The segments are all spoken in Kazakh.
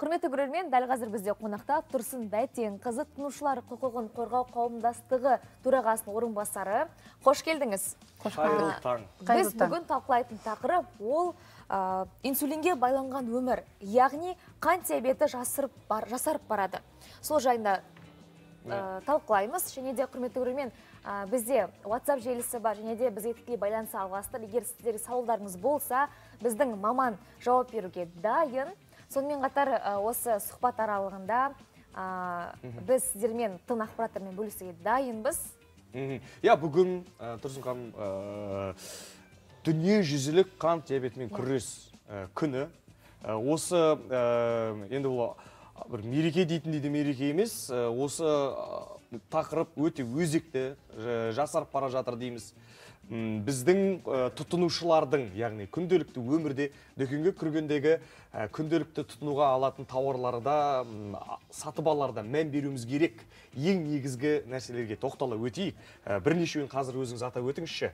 құрметті көрермен дәл қазір бізде қонақта тұрсын бәтен қызы тұнушылар құқығын қорғау қауымдастығы төрағасының орынбасары қош келдіңіз қош қайырлы таң біз бүгін талқылайтын тақырып ол инсулинге байланған өмір яғни қант диабеті жасырып жасарып барады сол жайында иә. талқылаймыз және де құрметті көрермен бізде WhatsApp желісі бар және де бізге тікелей байланыса аласыздар егер сіздерге сауалдарыңыз болса біздің маман жауап беруге дайын сонымен қатар осы сұхбат аралығында біз сіздермен тың ақпараттармен бөлісуге дайынбыз иә бүгін тұрсын ханым дүниежүзілік қант диабетімен иә. күрес күні осы енді бұл бір мереке дейтіндей де мереке емес осы тақырып өте өзекті жасарып бара жатыр дейміз біздің э, тұтынушылардың яғни күнделікті өмірде дүкенге кіргендегі э, күнделікті тұтынуға алатын тауарларда сатып аларда мән беруіміз керек ең негізгі нәрселерге тоқтала өтейік э, бірнешеуін қазір өзіңіз атап өтіңізші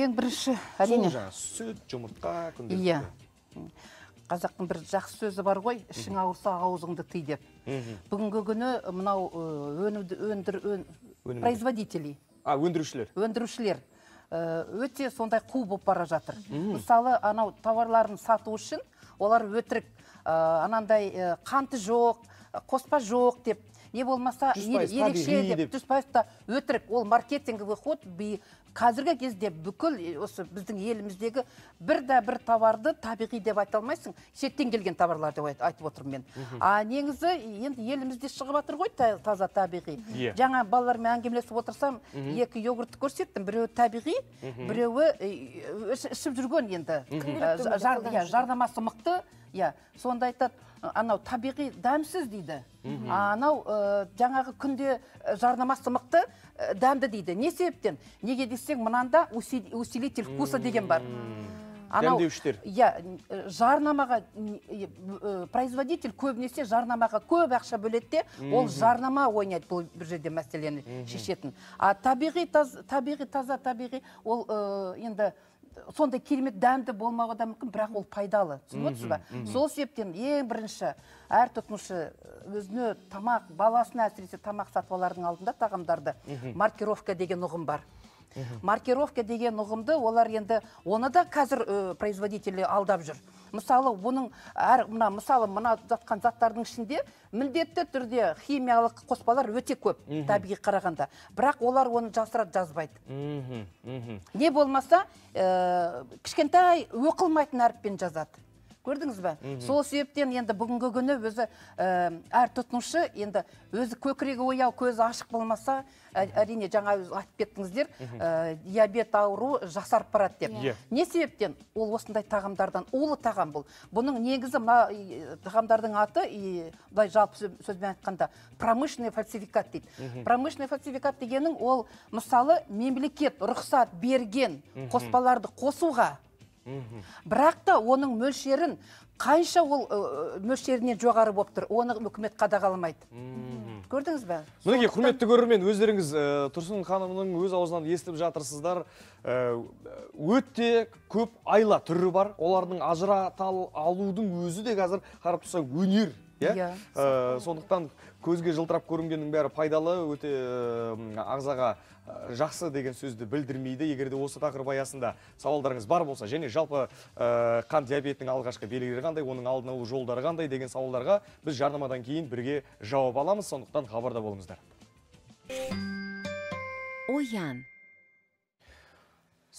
ең бірінші әрине сүт жұмыртқа күнделікті иә. қазақтың бір жақсы сөзі бар ғой ішің ауырса аузыңды тый деп бүгінгі күні мынау өнімді өндір производителей а өндірушілер өндірушілер э, өте сондай қу болып бара жатыр мысалы анау тауарларын сату үшін олар өтірік э, анандай э, қанты жоқ қоспа жоқ деп не болмаса ерекше деп жүз та өтірік ол маркетинговый ход қазіргі кезде бүкіл осы біздің еліміздегі бір да бір товарды табиғи деп айта алмайсың шеттен келген товарлар деп айтып отырмын мен а негізі енді елімізде шығып жатыр ғой таза табиғи иә. жаңа балалармен әңгімелесіп отырсам екі йогуртты көрсеттім біреуі табиғи біреуі ішіп жүрген енді иә жарнамасы мықты иә сонда айтады анау табиғи дәмсіз дейді а анау жаңағы күнде жарнамасы мықты дәмді дейді не себептен неге жүрсең мынанда усилитель вкуса деген бар анау иә жарнамаға э, э, производитель көбінесе жарнамаға көп ақша бөледі де ол жарнама ойнайды бұл бір жерде мәселені шешетін а табиғи табиғи таза табиғи ол енді сондай керемет дәмді болмауы да мүмкін бірақ ол пайдалы түсініп отырсыз ба сол себептен ең бірінші әр тұтынушы өзіне тамақ баласына әсіресе тамақ сатып алардың алдында тағамдарды маркировка деген ұғым бар маркировка деген ұғымды олар енді оны да қазір производители алдап жүр мысалы оның әр мына мысалы мына жатқан заттардың ішінде міндетті түрде химиялық қоспалар өте көп табиғи қарағанда бірақ олар оны жасырады жазбайды мхм не болмаса кішкентай оқылмайтын әріппен жазады көрдіңіз бе сол себептен енді бүгінгі күні өзі э, әр тұтынушы енді өзі көкірегі ояу көзі ашық болмаса әрине жаңа өз айтып кеттіңіздер э, диабет ауру жақсарып барады деп иә. не себептен ол осындай тағамдардан улы тағам бұл бұның негізі мына тағамдардың аты и былай жалпы сөзбен айтқанда промышленный фальсификат дейді промышленный фальсификат дегенің ол мысалы мемлекет рұқсат берген қоспаларды қосуға бірақ та оның мөлшерін қанша ол мөлшеріне мөлшерінен жоғары болып тұр оны үкімет қадағаламайды көрдіңіз бе мінекей құрметті көрермен өздеріңіз тұрсын ханымның өз аузынан естіп жатырсыздар өте көп айла түрі бар олардың ажырата алудың өзі де қазір қарап тұрсаң өнер иә, иә. сондықтан көзге жылтырап көрінгеннің бәрі пайдалы өте ағзаға Э, жақсы деген сөзді білдірмейді егер де осы тақырып аясында сауалдарыңыз бар болса және жалпы э, қан диабетінің алғашқы белгілері қандай оның алдын алу жолдары қандай деген сауалдарға біз жарнамадан кейін бірге жауап аламыз сондықтан хабарда болыңыздар оян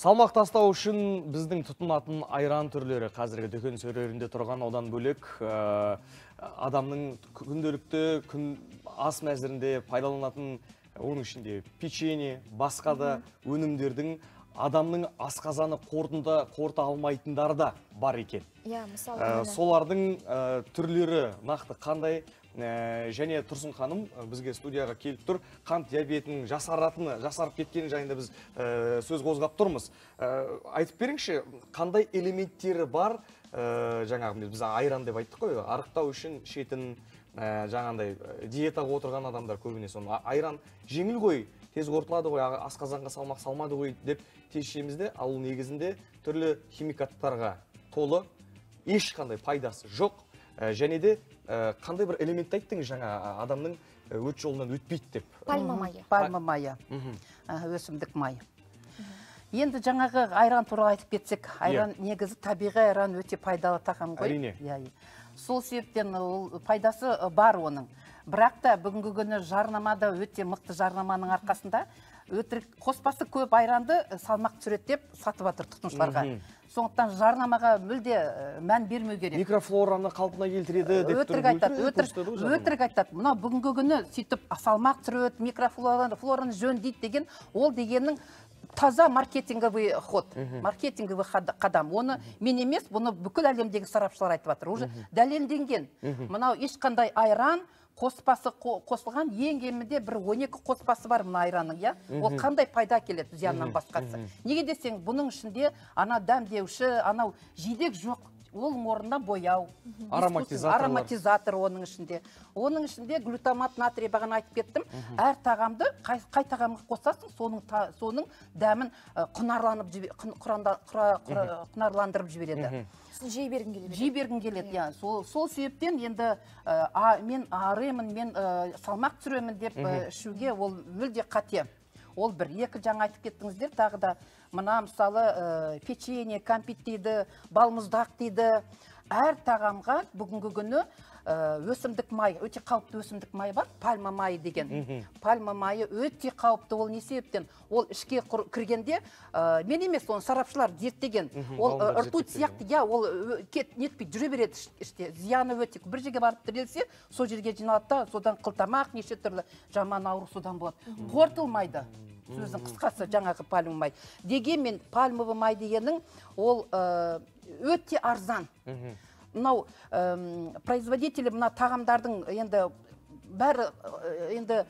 салмақ тастау үшін біздің тұтынатын айран түрлері қазіргі дүкен сөрелерінде тұрған одан бөлек э, адамның күнделікті күн ас мәзірінде пайдаланатын оның ішінде печенье басқа да өнімдердің адамның асқазаны қордында, қорыта алмайтындары да бар екен иә мысалы ә, солардың ә, түрлері нақты қандай ә, және тұрсын ханым бізге студияға келіп тұр қант диабетінің жасаратыны жасарып кеткені жайында біз сөз қозғап тұрмыз айтып беріңізші қандай элементтері бар жаңағы біз айран деп айттық қой арықтау үшін ішетін ә, жаңағындай диетаға отырған адамдар көбіне соны айран жеңіл ғой тез қорытылады ғой асқазанға салмақ салмады ғой деп тез ішеміз де ал негізінде түрлі химикаттарға толы ешқандай пайдасы жоқ ә, және де қандай бір элементті айттыңыз жаңа адамның өт жолынан өтпейді деп пальма майы пальма майы өсімдік майы енді жаңағы айран туралы айтып кетсек айран иә. негізі табиғи айран өте пайдалы тағам ғой әрине иә, иә сол себептен ол пайдасы бар оның бірақ та бүгінгі күні жарнамада өте мықты жарнаманың арқасында өтірік қоспасы көп айранды салмақ түсіреді деп сатып жатыр тұтынушыларға сондықтан жарнамаға мүлде мән бермеу керек микрофлораны қалпына келтіреді деп өтірік айтады өтірік өтірік айтады мынау бүгінгі күні сөйтіп салмақ түсіреді микрофлораны жөндейді деген ол дегеннің таза маркетинговый ход маркетинговый қадам оны мен емес бұны бүкіл әлемдегі сарапшылар айтып жатыр уже дәлелденген мынау ешқандай айран қоспасы қосылған ең кемінде бір 12 қоспасы бар мына айранның иә ол қандай пайда әкеледі зияннан басқасы неге десең бұның ішінде ана дәмдеуші анау жидек жоқ оның орнына бояу ароматизатор ароматизатор оның ішінде оның ішінде глютамат натрий бағана айтып кеттім әр тағамды қай, тағамға қосасың соның соның дәмін құнарланып құнарландырып жібереді жей бергің келеді жей бергің келеді иә сол сол себептен енді мен арымын мен салмақ түсіремін деп ішуге ол мүлде қате ол бір екі жаңа айтып кеттіңіздер тағы да мына мысалы ә, печенье кәмпит дейді балмұздақ дейді әр тағамға бүгінгі күні ә, өсімдік май өте қауіпті өсімдік май бар пальма майы деген пальма майы өте қауіпті ол не себептен ол ішке кіргенде ә, мен емес оны сарапшылар зерттеген ол ә, ртуть сияқты иә ол кет нетпейді жүре береді іште зияны өте бір жерге барып тірелсе сол жерге жиналады да содан қылтамақ неше түрлі жаман ауру содан болады қорытылмайды сөздің қысқасы жаңағы пальма май дегенмен пальмовый май дегенің ол өте арзан мынау производитель мына тағамдардың енді бәрі э, енді э,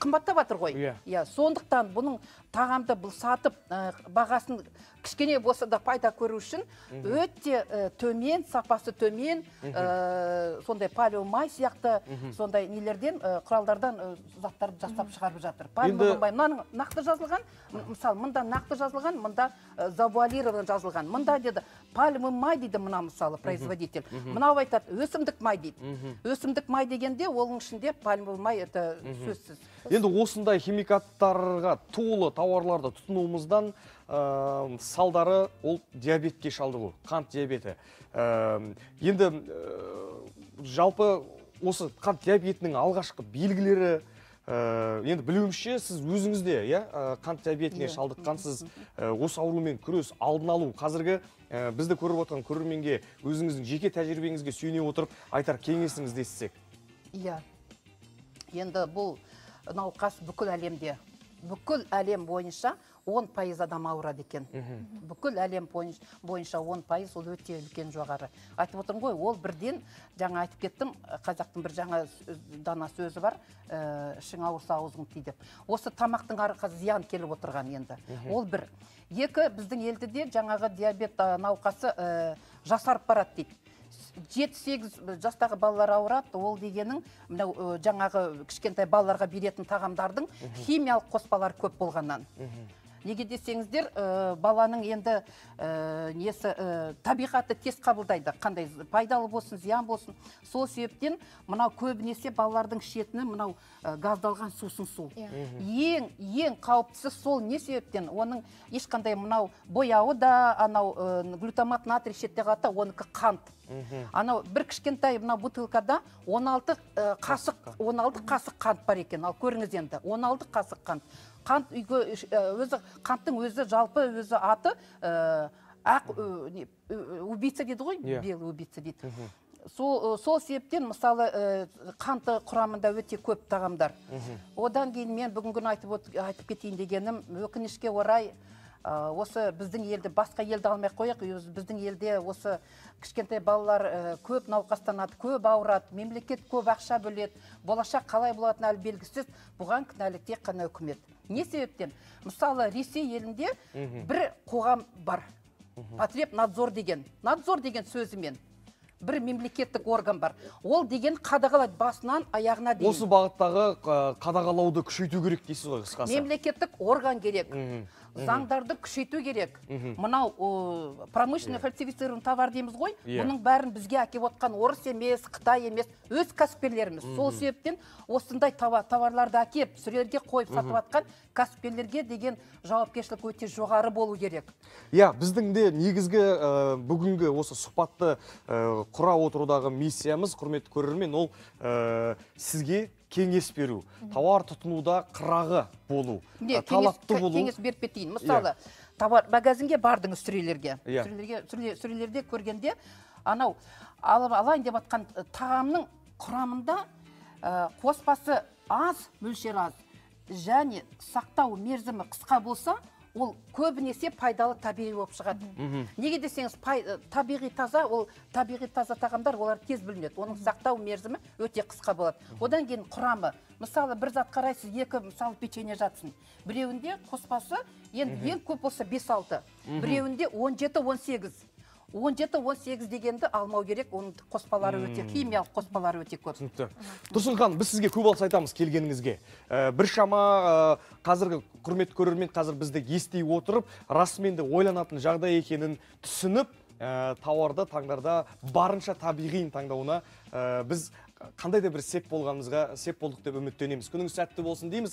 қымбаттап жатыр ғой иә yeah. Иә, сондықтан бұның тағамды бұл сатып э, бағасын кішкене болса да пайда көру үшін өте төмен сапасы төмен ә, сондай палео май сияқты сондай нелерден құралдардан заттарды жасап шығарып жатыр мындай мынаның нақты жазылған мысалы мында нақты жазылған мында завуалированно жазылған мында деді пальмы май дейді мына мысалы производитель мынау айтады өсімдік май дейді өсімдік май дегенде оның ішінде болмай это сөзсіз енді осындай химикаттарға толы тауарларды тұтынуымыздан ә, салдары ол диабетке шалдығу қант диабеті ә, енді ә, жалпы осы қант диабетінің алғашқы белгілері ә, енді білуімізше сіз өзіңізде иә қант диабетіне иә. шалдыққансыз ә, осы аурумен күрес алдын алу қазіргі ә, бізді көріп отырған көрерменге өзіңіздің жеке тәжірибеңізге сүйене отырып айтар кеңесіңізді естісек иә енді бұл науқас бүкіл әлемде бүкіл әлем бойынша 10 пайыз адам ауырады екен бүкіл әлем бойынша 10 пайыз ол өте үлкен жоғары айтып отырмын ғой ол бірден жаңа айтып кеттім қазақтың бір жаңа дана сөзі бар э, ішің ауырса аузың ти деп осы тамақтың арқасы зиян келіп отырған енді ол бір екі біздің елде де жаңағы диабет э, науқасы э, жасарып барады дейді жеті сегіз жастағы балалар ауырады ол дегенің мынау жаңағы кішкентай балаларға беретін тағамдардың химиялық қоспалары көп болғаннан неге десеңіздер баланың енді несі табиғаты тез қабылдайды қандай пайдалы болсын зиян болсын сол себептен мынау көбінесе балалардың ішетіні мынау газдалған сусын су иә. ең ең қауіптісі сол не себептен оның ешқандай мынау бояуы да анау ә, глютамат натрий да оныкі қант анау бір кішкентай мына бутылкада 16 қасық 16 қасық қант бар екен ал көріңіз енді 16 қасық қант қант үйге өзі қанттың өзі жалпы өзі аты ақ убийца дейді ғой иә. белый убийца дейді сол сол себептен мысалы қанты құрамында өте көп тағамдар одан кейін мен бүгінгі күні айтып, айтып кетейін дегенім өкінішке орай осы біздің елді басқа елді алмай ақ қояйық біздің елде осы кішкентай балалар көп науқастанады көп ауырады мемлекет көп ақша бөледі болашақ қалай болатыны әлі белгісіз бұған кінәлі тек қана үкімет не себептен мысалы ресей елінде бір қоғам бар потреб надзор деген надзор деген сөзімен бір мемлекеттік орган бар ол деген қадағалайды басынан аяғына дейін осы бағыттағы қадағалауды күшейту керек дейсіз ғой қысқасы мемлекеттік орган керек заңдарды күшейту керек мынау промышленный иә. фальсифицированный товар дейміз ғой иә. бұның бәрін бізге әкеліп отқан орыс емес қытай емес өз кәсіпкерлеріміз сол себептен осындай товарларды әкеп, сүрерге қойып сатып жатқан кәсіпкерлерге деген жауапкершілік өте жоғары болу керек иә біздің де негізгі э, бүгінгі осы сұхбатты э, құра отырудағы миссиямыз құрметті көрермен ол э, сізге кеңес беру тауар тұтынуда қырағы болу ә, талапты болу кеңес беріп кетейін иә. мысалы тавар магазинге бардыңыз сүрелерге иә. сүрелерде көргенде анау алайын деп жатқан тағамның құрамында қоспасы аз мөлшері аз және сақтау мерзімі қысқа болса ол көбінесе пайдалы табиғи болып шығады неге десеңіз э, табиғи таза ол табиғи таза тағамдар олар тез бүлінеді оның сақтау мерзімі өте қысқа болады одан кейін құрамы мысалы бір зат қарайсыз екі мысалы печенье жатсын біреуінде қоспасы енді ең көп болса бес алты біреуінде он жеті он сегіз он жеті он дегенді алмау керек оның қоспалары өте химиялық қоспалары өте көп түсінікті тұрсын ханым біз сізге көп алғыс айтамыз келгеніңізге Бір шама қазіргі құрметті көрермен қазір бізді ести отырып расымен де ойланатын жағдай екенін түсініп тауарды таңдарда барынша табиғиын таңдауына біз қандай да бір сеп болғанымызға сеп болдық деп үміттенеміз күніңіз сәтті болсын дейміз